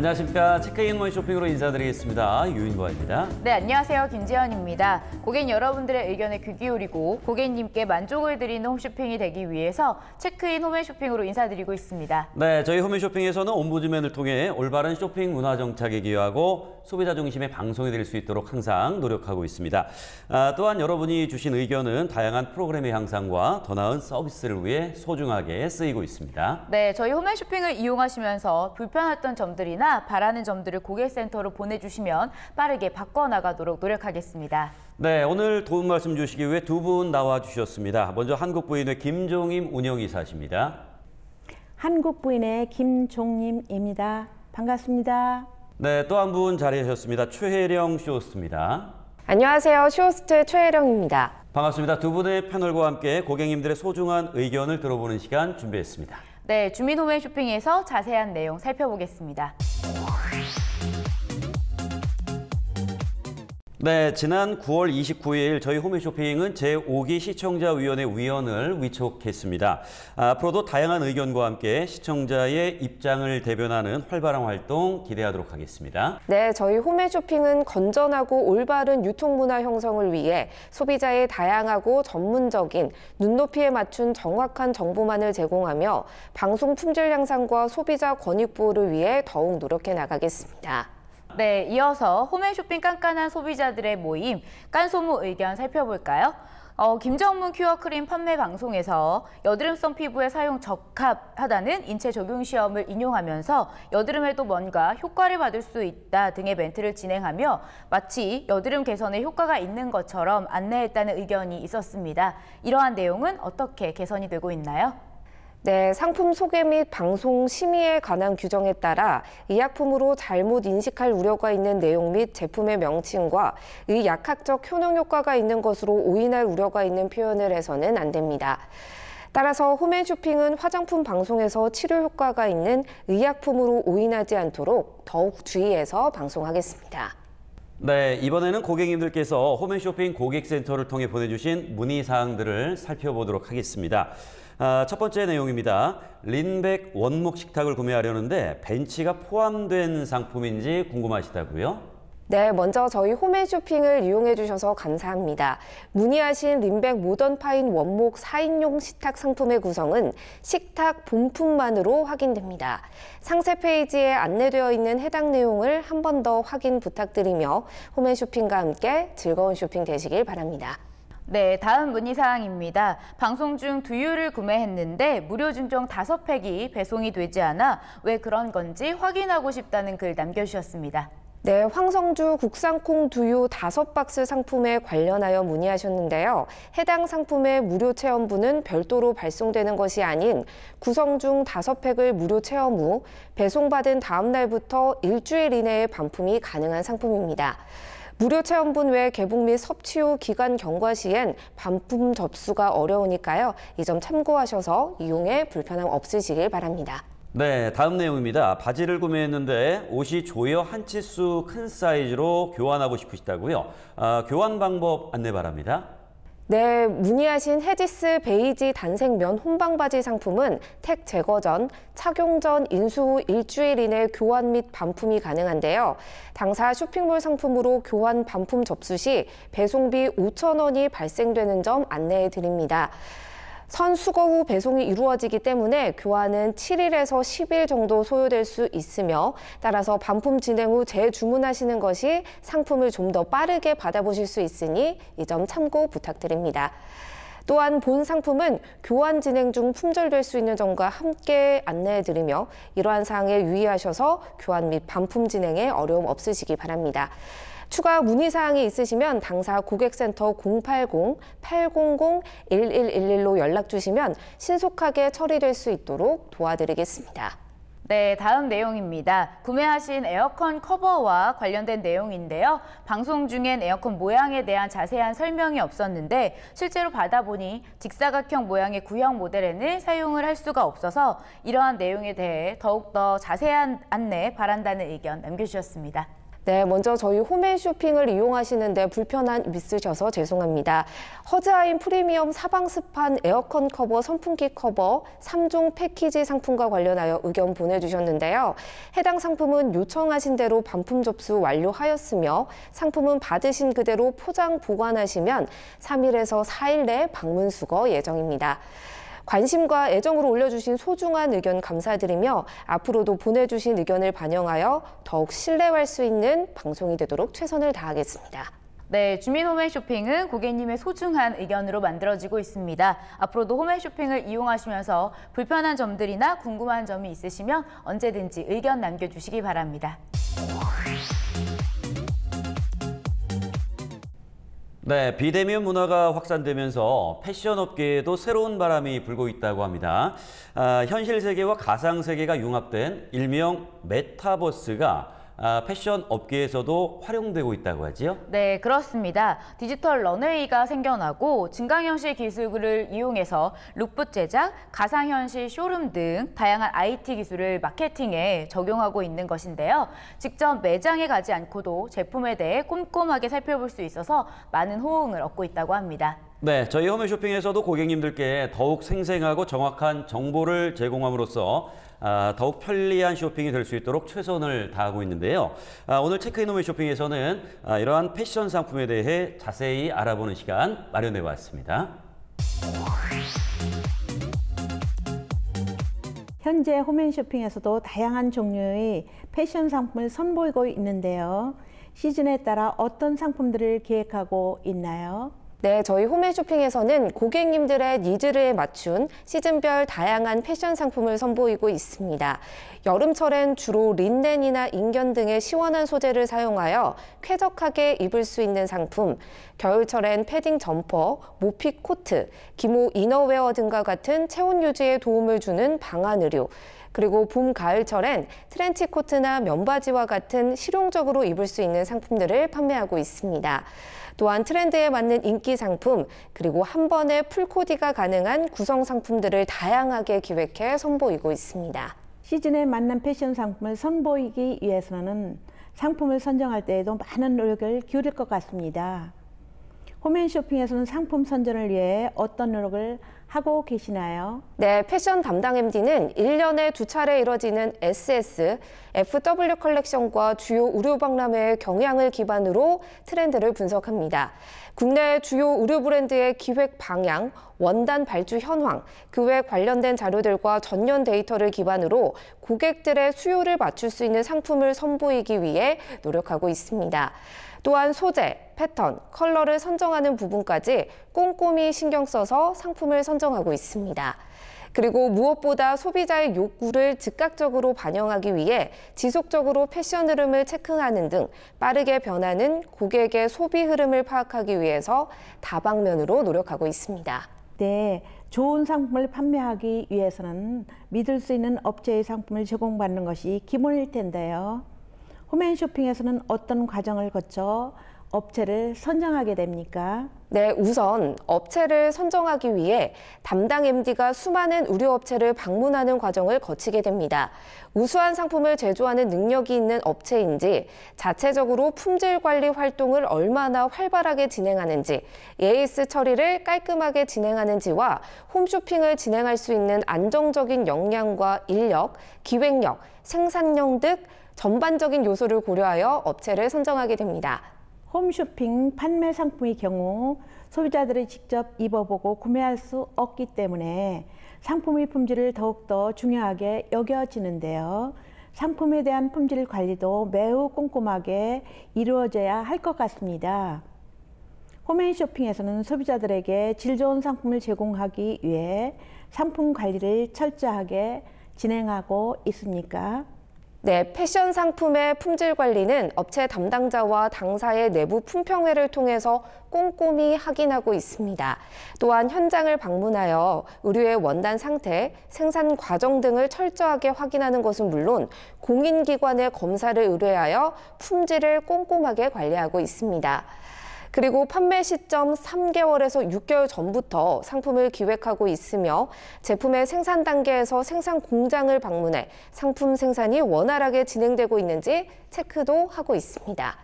안녕하십니까. 체크인원 쇼핑으로 인사드리겠습니다. 유인보아입니다. 네, 안녕하세요. 김지현입니다. 고객 여러분들의 의견에 귀 기울이고 고객님께 만족을 드리는 홈쇼핑이 되기 위해서 체크인 홈앤쇼핑으로 인사드리고 있습니다. 네, 저희 홈앤쇼핑에서는 옴부즈맨을 통해 올바른 쇼핑 문화 정착에 기여하고 소비자 중심의 방송이 될 수 있도록 항상 노력하고 있습니다. 아, 또한 여러분이 주신 의견은 다양한 프로그램의 향상과 더 나은 서비스를 위해 소중하게 쓰이고 있습니다. 네, 저희 홈앤쇼핑을 이용하시면서 불편했던 점들이나 사나 바라는 점들을 고객센터로 보내주시면 빠르게 바꿔나가도록 노력하겠습니다. 네, 오늘 도움 말씀 주시기 위해 두 분 나와주셨습니다. 먼저 한국부인회 김종임 운영이사십니다. 한국부인회 김종임입니다. 반갑습니다. 네, 또 한 분 자리하셨습니다. 최혜령 쇼호스트입니다. 안녕하세요. 쇼호스트 최혜령입니다. 반갑습니다. 두 분의 패널과 함께 고객님들의 소중한 의견을 들어보는 시간 준비했습니다. 네, 주민호회 쇼핑에서 자세한 내용 살펴보겠습니다. 네, 지난 9월 29일 저희 홈쇼핑은 제5기 시청자위원회 위원을 위촉했습니다. 앞으로도 다양한 의견과 함께 시청자의 입장을 대변하는 활발한 활동 기대하도록 하겠습니다. 네, 저희 홈쇼핑은 건전하고 올바른 유통문화 형성을 위해 소비자의 다양하고 전문적인 눈높이에 맞춘 정확한 정보만을 제공하며 방송 품질 향상과 소비자 권익 보호를 위해 더욱 노력해 나가겠습니다. 네, 이어서 홈앤 쇼핑 깐깐한 소비자들의 모임, 깐소무 의견 살펴볼까요? 어, 김정문 큐어 크림 판매 방송에서 여드름성 피부에 사용 적합하다는 인체 적용 시험을 인용하면서 여드름에도 뭔가 효과를 받을 수 있다 등의 멘트를 진행하며 마치 여드름 개선에 효과가 있는 것처럼 안내했다는 의견이 있었습니다. 이러한 내용은 어떻게 개선이 되고 있나요? 네, 상품 소개 및 방송 심의에 관한 규정에 따라 이 약품으로 잘못 인식할 우려가 있는 내용 및 제품의 명칭과 의 약학적 효능 효과가 있는 것으로 오인할 우려가 있는 표현을 해서는 안 됩니다. 따라서 홈앤 쇼핑은 화장품 방송에서 치료 효과가 있는 의약품으로 오인하지 않도록 더욱 주의해서 방송하겠습니다. 네, 이번에는 고객님들께서 홈앤쇼핑 고객센터를 통해 보내주신 문의사항들을 살펴보도록 하겠습니다. 아, 첫 번째 내용입니다. 린백 원목 식탁을 구매하려는데 벤치가 포함된 상품인지 궁금하시다고요? 네, 먼저 저희 홈앤 쇼핑을 이용해 주셔서 감사합니다. 문의하신 림백 모던파인 원목 4인용 식탁 상품의 구성은 식탁 본품만으로 확인됩니다. 상세 페이지에 안내되어 있는 해당 내용을 한 번 더 확인 부탁드리며 홈앤 쇼핑과 함께 즐거운 쇼핑 되시길 바랍니다. 네, 다음 문의사항입니다. 방송 중 두유를 구매했는데 무료 증정 다 팩이 배송이 되지 않아 왜 그런 건지 확인하고 싶다는 글 남겨주셨습니다. 네, 황성주 국산콩 두유 다섯 박스 상품에 관련하여 문의하셨는데요. 해당 상품의 무료 체험분은 별도로 발송되는 것이 아닌 구성 중 다섯 팩을 무료 체험 후 배송받은 다음 날부터 일주일 이내에 반품이 가능한 상품입니다. 무료 체험분 외 개봉 및 섭취 후 기간 경과 시엔 반품 접수가 어려우니까요. 이 점 참고하셔서 이용에 불편함 없으시길 바랍니다. 네, 다음 내용입니다. 바지를 구매했는데 옷이 조여 한 치수 큰 사이즈로 교환하고 싶으시다고요. 아, 교환 방법 안내 바랍니다. 네, 문의하신 헤지스 베이지 단색면 혼방바지 상품은 택 제거 전, 착용 전 인수 후 일주일 이내 교환 및 반품이 가능한데요. 당사 쇼핑몰 상품으로 교환 반품 접수 시 배송비 5천 원이 발생되는 점 안내해 드립니다. 선수거 후 배송이 이루어지기 때문에 교환은 7일에서 10일 정도 소요될 수 있으며 따라서 반품 진행 후 재주문하시는 것이 상품을 좀 더 빠르게 받아보실 수 있으니 이 점 참고 부탁드립니다. 또한 본 상품은 교환 진행 중 품절될 수 있는 점과 함께 안내해드리며 이러한 사항에 유의하셔서 교환 및 반품 진행에 어려움 없으시기 바랍니다. 추가 문의사항이 있으시면 당사 고객센터 080-800-1111로 연락주시면 신속하게 처리될 수 있도록 도와드리겠습니다. 네, 다음 내용입니다. 구매하신 에어컨 커버와 관련된 내용인데요. 방송 중엔 에어컨 모양에 대한 자세한 설명이 없었는데 실제로 받아보니 직사각형 모양의 구형 모델에는 사용을 할 수가 없어서 이러한 내용에 대해 더욱더 자세한 안내 바란다는 의견 남겨주셨습니다. 네, 먼저 저희 홈앤 쇼핑을 이용하시는데 불편한 있으셔서 죄송합니다. 허즈하임 프리미엄 사방 스판 에어컨 커버, 선풍기 커버 3종 패키지 상품과 관련하여 의견 보내주셨는데요. 해당 상품은 요청하신 대로 반품 접수 완료하였으며 상품은 받으신 그대로 포장 보관하시면 3일에서 4일 내 방문 수거 예정입니다. 관심과 애정으로 올려주신 소중한 의견 감사드리며 앞으로도 보내주신 의견을 반영하여 더욱 신뢰할 수 있는 방송이 되도록 최선을 다하겠습니다. 네, 주민 홈웨 쇼핑은 고객님의 소중한 의견으로 만들어지고 있습니다. 앞으로도 홈웨 쇼핑을 이용하시면서 불편한 점들이나 궁금한 점이 있으시면 언제든지 의견 남겨주시기 바랍니다. 네, 비대면 문화가 확산되면서 패션 업계에도 새로운 바람이 불고 있다고 합니다. 아, 현실 세계와 가상 세계가 융합된 일명 메타버스가 아, 패션 업계에서도 활용되고 있다고 하지요? 네, 그렇습니다. 디지털 런웨이가 생겨나고 증강현실 기술을 이용해서 룩북 제작, 가상현실 쇼룸 등 다양한 IT 기술을 마케팅에 적용하고 있는 것인데요. 직접 매장에 가지 않고도 제품에 대해 꼼꼼하게 살펴볼 수 있어서 많은 호응을 얻고 있다고 합니다. 네, 저희 홈쇼핑에서도 고객님들께 더욱 생생하고 정확한 정보를 제공함으로써 아, 더욱 편리한 쇼핑이 될 수 있도록 최선을 다하고 있는데요. 아, 오늘 체크인홈의 쇼핑에서는 아, 이러한 패션 상품에 대해 자세히 알아보는 시간 마련해 왔습니다. 현재 홈앤쇼핑에서도 다양한 종류의 패션 상품을 선보이고 있는데요. 시즌에 따라 어떤 상품들을 기획하고 있나요? 네, 저희 홈앤 쇼핑에서는 고객님들의 니즈를 맞춘 시즌별 다양한 패션 상품을 선보이고 있습니다. 여름철엔 주로 린넨이나 인견 등의 시원한 소재를 사용하여 쾌적하게 입을 수 있는 상품, 겨울철엔 패딩 점퍼, 모피 코트, 기모 이너웨어 등과 같은 체온 유지에 도움을 주는 방한 의류, 그리고 봄, 가을철엔 트렌치 코트나 면바지와 같은 실용적으로 입을 수 있는 상품들을 판매하고 있습니다. 또한 트렌드에 맞는 인기 상품 그리고 한 번에 풀코디가 가능한 구성 상품들을 다양하게 기획해 선보이고 있습니다. 시즌에 맞는 패션 상품을 선보이기 위해서는 상품을 선정할 때에도 많은 노력을 기울일 것 같습니다. 홈앤 쇼핑에서는 상품 선전을 위해 어떤 노력을 하고 계시나요? 네, 패션 담당 MD는 1년에 두 차례 이뤄지는 SS, FW 컬렉션과 주요 의류 박람회의 경향을 기반으로 트렌드를 분석합니다. 국내 주요 의류 브랜드의 기획 방향, 원단 발주 현황, 그 외 관련된 자료들과 전년 데이터를 기반으로 고객들의 수요를 맞출 수 있는 상품을 선보이기 위해 노력하고 있습니다. 또한 소재, 패턴, 컬러를 선정하는 부분까지 꼼꼼히 신경 써서 상품을 선정하고 있습니다. 그리고 무엇보다 소비자의 욕구를 즉각적으로 반영하기 위해 지속적으로 패션 흐름을 체크하는 등 빠르게 변하는 고객의 소비 흐름을 파악하기 위해서 다방면으로 노력하고 있습니다. 네. 좋은 상품을 판매하기 위해서는 믿을 수 있는 업체의 상품을 제공받는 것이 기본일 텐데요. 홈앤쇼핑에서는 어떤 과정을 거쳐 업체를 선정하게 됩니까? 네, 우선 업체를 선정하기 위해 담당 MD가 수많은 의료업체를 방문하는 과정을 거치게 됩니다. 우수한 상품을 제조하는 능력이 있는 업체인지, 자체적으로 품질 관리 활동을 얼마나 활발하게 진행하는지, AS 처리를 깔끔하게 진행하는지와 홈쇼핑을 진행할 수 있는 안정적인 역량과 인력, 기획력, 생산력 등 전반적인 요소를 고려하여 업체를 선정하게 됩니다. 홈쇼핑 판매 상품의 경우 소비자들이 직접 입어보고 구매할 수 없기 때문에 상품의 품질을 더욱더 중요하게 여겨지는데요. 상품에 대한 품질 관리도 매우 꼼꼼하게 이루어져야 할 것 같습니다. 홈앤 쇼핑에서는 소비자들에게 질 좋은 상품을 제공하기 위해 상품 관리를 철저하게 진행하고 있습니까? 네, 패션 상품의 품질 관리는 업체 담당자와 당사의 내부 품평회를 통해서 꼼꼼히 확인하고 있습니다. 또한 현장을 방문하여 의류의 원단 상태, 생산 과정 등을 철저하게 확인하는 것은 물론 공인기관의 검사를 의뢰하여 품질을 꼼꼼하게 관리하고 있습니다. 그리고 판매 시점 3개월에서 6개월 전부터 상품을 기획하고 있으며 제품의 생산 단계에서 생산 공장을 방문해 상품 생산이 원활하게 진행되고 있는지 체크도 하고 있습니다.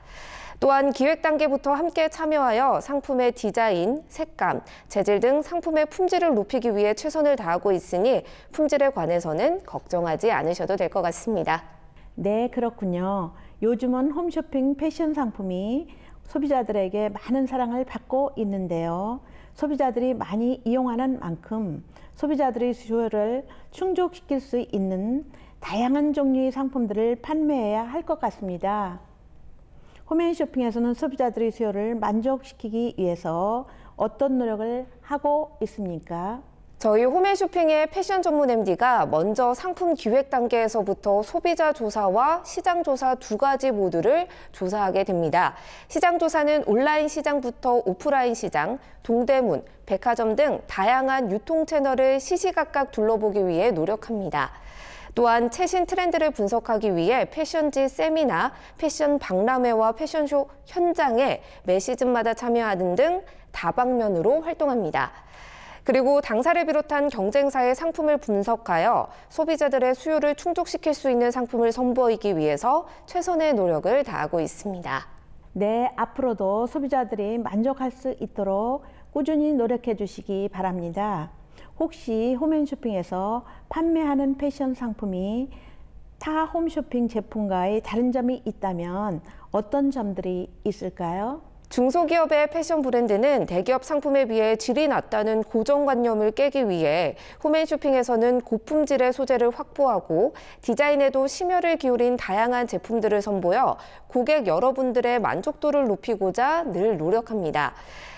또한 기획 단계부터 함께 참여하여 상품의 디자인, 색감, 재질 등 상품의 품질을 높이기 위해 최선을 다하고 있으니 품질에 관해서는 걱정하지 않으셔도 될 것 같습니다. 네, 그렇군요. 요즘은 홈쇼핑 패션 상품이 소비자들에게 많은 사랑을 받고 있는데요. 소비자들이 많이 이용하는 만큼 소비자들의 수요를 충족시킬 수 있는 다양한 종류의 상품들을 판매해야 할 것 같습니다. 홈앤 쇼핑에서는 소비자들의 수요를 만족시키기 위해서 어떤 노력을 하고 있습니까? 저희 홈앤쇼핑의 패션 전문 MD가 먼저 상품 기획 단계에서부터 소비자 조사와 시장 조사 두 가지 모두를 조사하게 됩니다. 시장 조사는 온라인 시장부터 오프라인 시장, 동대문, 백화점 등 다양한 유통 채널을 시시각각 둘러보기 위해 노력합니다. 또한 최신 트렌드를 분석하기 위해 패션지 세미나, 패션 박람회와 패션쇼 현장에 매 시즌마다 참여하는 등 다방면으로 활동합니다. 그리고 당사를 비롯한 경쟁사의 상품을 분석하여 소비자들의 수요를 충족시킬 수 있는 상품을 선보이기 위해서 최선의 노력을 다하고 있습니다. 네, 앞으로도 소비자들이 만족할 수 있도록 꾸준히 노력해 주시기 바랍니다. 혹시 홈앤쇼핑에서 판매하는 패션 상품이 타 홈쇼핑 제품과의 다른 점이 있다면 어떤 점들이 있을까요? 중소기업의 패션 브랜드는 대기업 상품에 비해 질이 낮다는 고정관념을 깨기 위해 홈앤쇼핑에서는 고품질의 소재를 확보하고 디자인에도 심혈을 기울인 다양한 제품들을 선보여 고객 여러분들의 만족도를 높이고자 늘 노력합니다.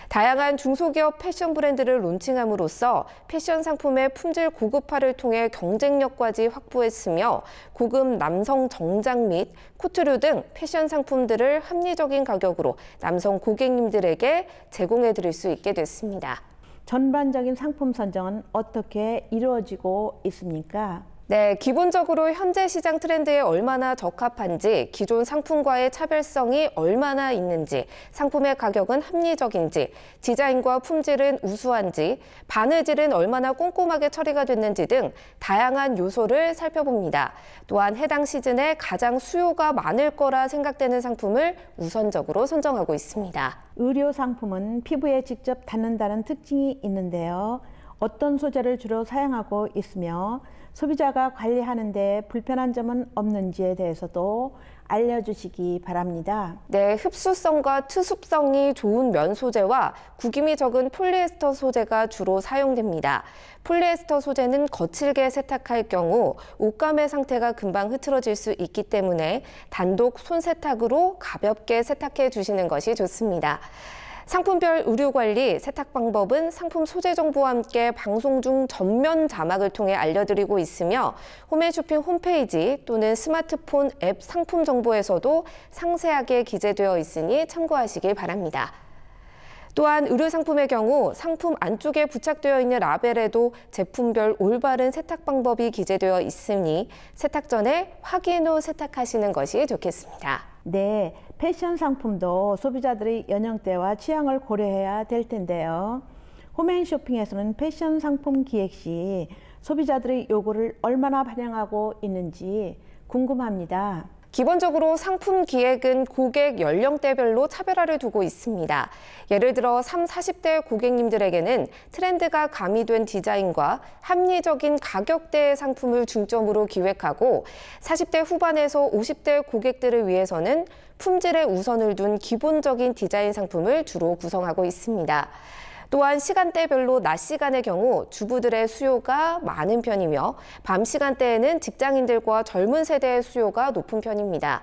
다양한 중소기업 패션 브랜드를 론칭함으로써 패션 상품의 품질 고급화를 통해 경쟁력까지 확보했으며 고급 남성 정장 및 코트류 등 패션 상품들을 합리적인 가격으로 남성 고객님들에게 제공해 드릴 수 있게 됐습니다. 전반적인 상품 선정은 어떻게 이루어지고 있습니까? 네, 기본적으로 현재 시장 트렌드에 얼마나 적합한지, 기존 상품과의 차별성이 얼마나 있는지, 상품의 가격은 합리적인지, 디자인과 품질은 우수한지, 바느질은 얼마나 꼼꼼하게 처리가 됐는지 등 다양한 요소를 살펴봅니다. 또한 해당 시즌에 가장 수요가 많을 거라 생각되는 상품을 우선적으로 선정하고 있습니다. 의료 상품은 피부에 직접 닿는다는 특징이 있는데요. 어떤 소재를 주로 사용하고 있으며 소비자가 관리하는데 불편한 점은 없는지에 대해서도 알려주시기 바랍니다. 네, 흡수성과 투습성이 좋은 면 소재와 구김이 적은 폴리에스터 소재가 주로 사용됩니다. 폴리에스터 소재는 거칠게 세탁할 경우 옷감의 상태가 금방 흐트러질 수 있기 때문에 단독 손세탁으로 가볍게 세탁해 주시는 것이 좋습니다. 상품별 의료 관리, 세탁 방법은 상품 소재 정보와 함께 방송 중 전면 자막을 통해 알려드리고 있으며 홈앤쇼핑 홈페이지 또는 스마트폰 앱 상품 정보에서도 상세하게 기재되어 있으니 참고하시길 바랍니다. 또한 의류 상품의 경우 상품 안쪽에 부착되어 있는 라벨에도 제품별 올바른 세탁 방법이 기재되어 있으니 세탁 전에 확인 후 세탁하시는 것이 좋겠습니다. 네. 패션 상품도 소비자들의 연령대와 취향을 고려해야 될 텐데요. 홈앤 쇼핑에서는 패션 상품 기획 시 소비자들의 요구를 얼마나 반영하고 있는지 궁금합니다. 기본적으로 상품 기획은 고객 연령대별로 차별화를 두고 있습니다. 예를 들어 3, 40대 고객님들에게는 트렌드가 가미된 디자인과 합리적인 가격대의 상품을 중점으로 기획하고 40대 후반에서 50대 고객들을 위해서는 품질에 우선을 둔 기본적인 디자인 상품을 주로 구성하고 있습니다. 또한 시간대별로 낮 시간의 경우 주부들의 수요가 많은 편이며 밤 시간대에는 직장인들과 젊은 세대의 수요가 높은 편입니다.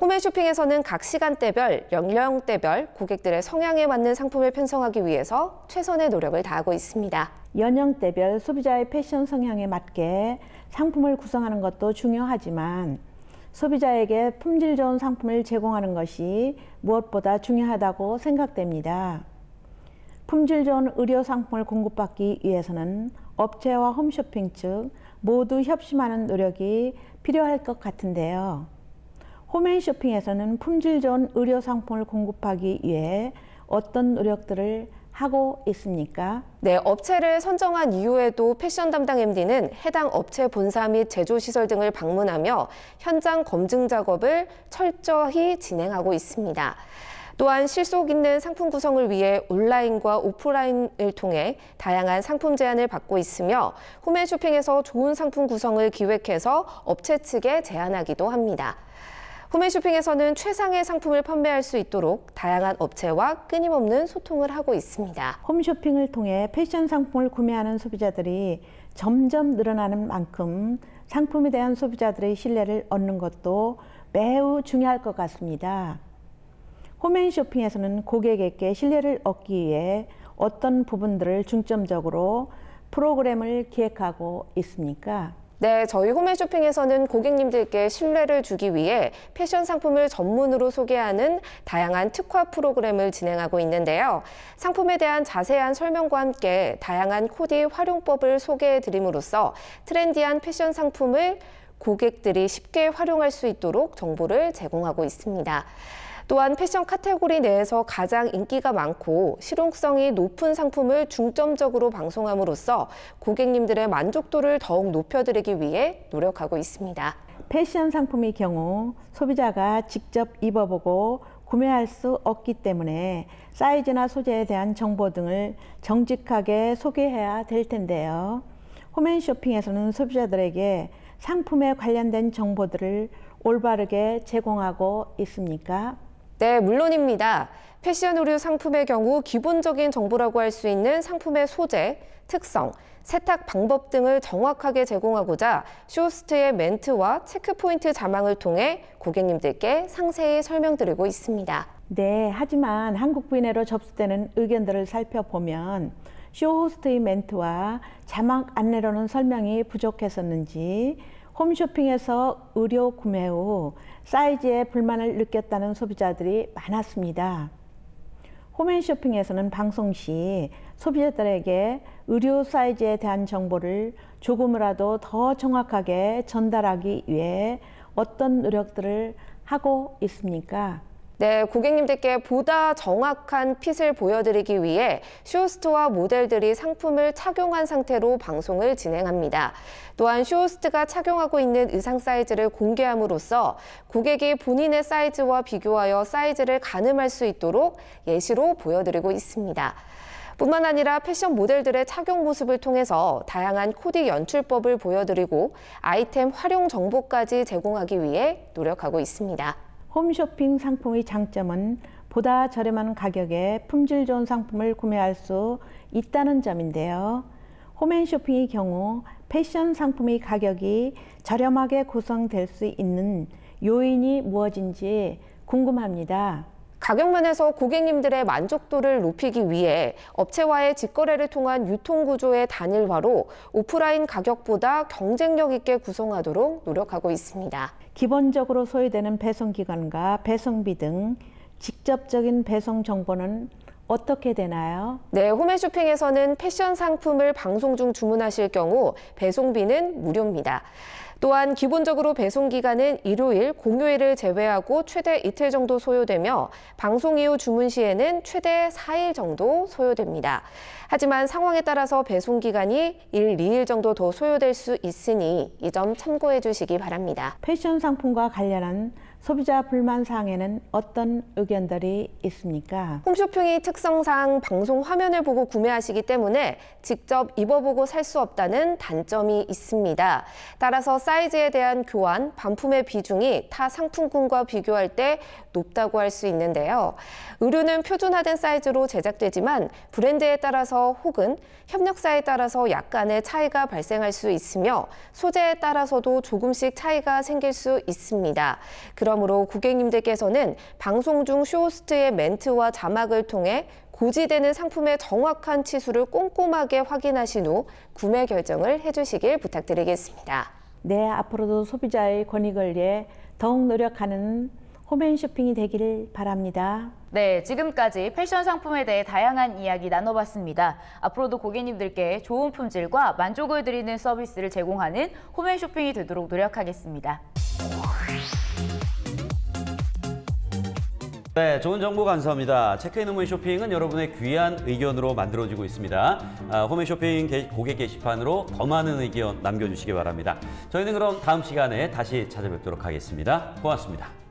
홈앤 쇼핑에서는 각 시간대별, 연령대별 고객들의 성향에 맞는 상품을 편성하기 위해서 최선의 노력을 다하고 있습니다. 연령대별 소비자의 패션 성향에 맞게 상품을 구성하는 것도 중요하지만 소비자에게 품질 좋은 상품을 제공하는 것이 무엇보다 중요하다고 생각됩니다. 품질 좋은 의료 상품을 공급받기 위해서는 업체와 홈쇼핑 측 모두 협심하는 노력이 필요할 것 같은데요. 홈앤쇼핑에서는 품질 좋은 의료 상품을 공급하기 위해 어떤 노력들을 하고 있습니까? 네, 업체를 선정한 이후에도 패션 담당 MD는 해당 업체 본사 및 제조시설 등을 방문하며 현장 검증 작업을 철저히 진행하고 있습니다. 또한 실속 있는 상품 구성을 위해 온라인과 오프라인을 통해 다양한 상품 제안을 받고 있으며 홈앤 쇼핑에서 좋은 상품 구성을 기획해서 업체 측에 제안하기도 합니다. 홈앤 쇼핑에서는 최상의 상품을 판매할 수 있도록 다양한 업체와 끊임없는 소통을 하고 있습니다. 홈쇼핑을 통해 패션 상품을 구매하는 소비자들이 점점 늘어나는 만큼 상품에 대한 소비자들의 신뢰를 얻는 것도 매우 중요할 것 같습니다. 홈앤쇼핑에서는 고객에게 신뢰를 얻기 위해 어떤 부분들을 중점적으로 프로그램을 기획하고 있습니까? 네, 저희 홈앤쇼핑에서는 고객님들께 신뢰를 주기 위해 패션 상품을 전문으로 소개하는 다양한 특화 프로그램을 진행하고 있는데요. 상품에 대한 자세한 설명과 함께 다양한 코디 활용법을 소개해 드림으로써 트렌디한 패션 상품을 고객들이 쉽게 활용할 수 있도록 정보를 제공하고 있습니다. 또한 패션 카테고리 내에서 가장 인기가 많고 실용성이 높은 상품을 중점적으로 방송함으로써 고객님들의 만족도를 더욱 높여드리기 위해 노력하고 있습니다. 패션 상품의 경우 소비자가 직접 입어보고 구매할 수 없기 때문에 사이즈나 소재에 대한 정보 등을 정직하게 소개해야 될 텐데요. 홈앤 쇼핑에서는 소비자들에게 상품에 관련된 정보들을 올바르게 제공하고 있습니까? 네, 물론입니다. 패션 의류 상품의 경우 기본적인 정보라고 할 수 있는 상품의 소재, 특성, 세탁 방법 등을 정확하게 제공하고자 쇼스트의 멘트와 체크포인트 자망을 통해 고객님들께 상세히 설명드리고 있습니다. 네, 하지만 한국부인회로 접수되는 의견들을 살펴보면 쇼호스트의 멘트와 자막 안내로는 설명이 부족했었는지 홈쇼핑에서 의료 구매 후 사이즈에 불만을 느꼈다는 소비자들이 많았습니다. 홈앤쇼핑에서는 방송 시 소비자들에게 의료 사이즈에 대한 정보를 조금이라도 더 정확하게 전달하기 위해 어떤 노력들을 하고 있습니까? 네, 고객님들께 보다 정확한 핏을 보여드리기 위해 쇼호스트와 모델들이 상품을 착용한 상태로 방송을 진행합니다. 또한 쇼호스트가 착용하고 있는 의상 사이즈를 공개함으로써 고객이 본인의 사이즈와 비교하여 사이즈를 가늠할 수 있도록 예시로 보여드리고 있습니다. 뿐만 아니라 패션 모델들의 착용 모습을 통해서 다양한 코디 연출법을 보여드리고 아이템 활용 정보까지 제공하기 위해 노력하고 있습니다. 홈쇼핑 상품의 장점은 보다 저렴한 가격에 품질 좋은 상품을 구매할 수 있다는 점인데요. 홈앤쇼핑의 경우 패션 상품의 가격이 저렴하게 구성될 수 있는 요인이 무엇인지 궁금합니다. 가격면에서 고객님들의 만족도를 높이기 위해 업체와의 직거래를 통한 유통구조의 단일화로 오프라인 가격보다 경쟁력 있게 구성하도록 노력하고 있습니다. 기본적으로 소요되는 배송기간과 배송비 등 직접적인 배송 정보는 어떻게 되나요? 네, 홈앤 쇼핑에서는 패션 상품을 방송 중 주문하실 경우 배송비는 무료입니다. 또한 기본적으로 배송 기간은 일요일, 공휴일을 제외하고 최대 이틀 정도 소요되며 방송 이후 주문 시에는 최대 4일 정도 소요됩니다. 하지만 상황에 따라서 배송 기간이 1, 2일 정도 더 소요될 수 있으니 이 점 참고해 주시기 바랍니다. 패션 상품과 관련한 소비자 불만 사항에는 어떤 의견들이 있습니까? 홈쇼핑이 특성상 방송 화면을 보고 구매하시기 때문에 직접 입어보고 살 수 없다는 단점이 있습니다. 따라서 사이즈에 대한 교환, 반품의 비중이 타 상품군과 비교할 때 높다고 할 수 있는데요. 의류는 표준화된 사이즈로 제작되지만 브랜드에 따라서 혹은 협력사에 따라서 약간의 차이가 발생할 수 있으며 소재에 따라서도 조금씩 차이가 생길 수 있습니다. 그런 그러므로 고객님들께서는 방송 중 쇼호스트의 멘트와 자막을 통해 고지되는 상품의 정확한 치수를 꼼꼼하게 확인하신 후 구매 결정을 해주시길 부탁드리겠습니다. 네, 앞으로도 소비자의 권익을 위해 더욱 노력하는 홈앤 쇼핑이 되기를 바랍니다. 네, 지금까지 패션 상품에 대해 다양한 이야기 나눠봤습니다. 앞으로도 고객님들께 좋은 품질과 만족을 드리는 서비스를 제공하는 홈앤 쇼핑이 되도록 노력하겠습니다. 네, 좋은 정보 감사합니다. 체크인 홈웨 쇼핑은 여러분의 귀한 의견으로 만들어지고 있습니다. 아, 홈웨 쇼핑 게, 고객 게시판으로 더 많은 의견 남겨주시기 바랍니다. 저희는 그럼 다음 시간에 다시 찾아뵙도록 하겠습니다. 고맙습니다.